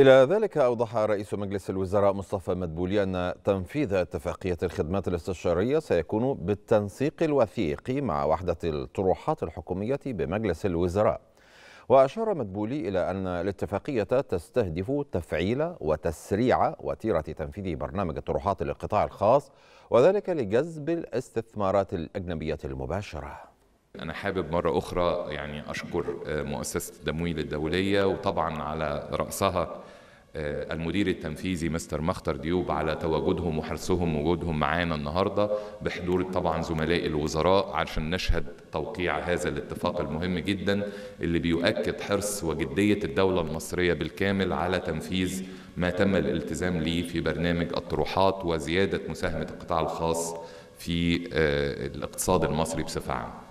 إلى ذلك أوضح رئيس مجلس الوزراء مصطفى مدبولي أن تنفيذ اتفاقية الخدمات الاستشارية سيكون بالتنسيق الوثيق مع وحدة الطروحات الحكومية بمجلس الوزراء وأشار مدبولي إلى أن الاتفاقية تستهدف تفعيل وتسريع وتيرة تنفيذ برنامج الطروحات للقطاع الخاص وذلك لجذب الاستثمارات الأجنبية المباشرة أنا حابب مرة أخرى يعني أشكر آه، مؤسسة دمويل الدولية وطبعا على رأسها آه، المدير التنفيذي مستر مختر ديوب على تواجدهم وحرصهم وجودهم معانا النهارده بحضور طبعا زملاء الوزراء عشان نشهد توقيع هذا الاتفاق المهم جدا اللي بيؤكد حرص وجديه الدوله المصريه بالكامل على تنفيذ ما تم الالتزام ليه في برنامج الطروحات وزياده مساهمه القطاع الخاص في آه، الاقتصاد المصري بصفه عامه.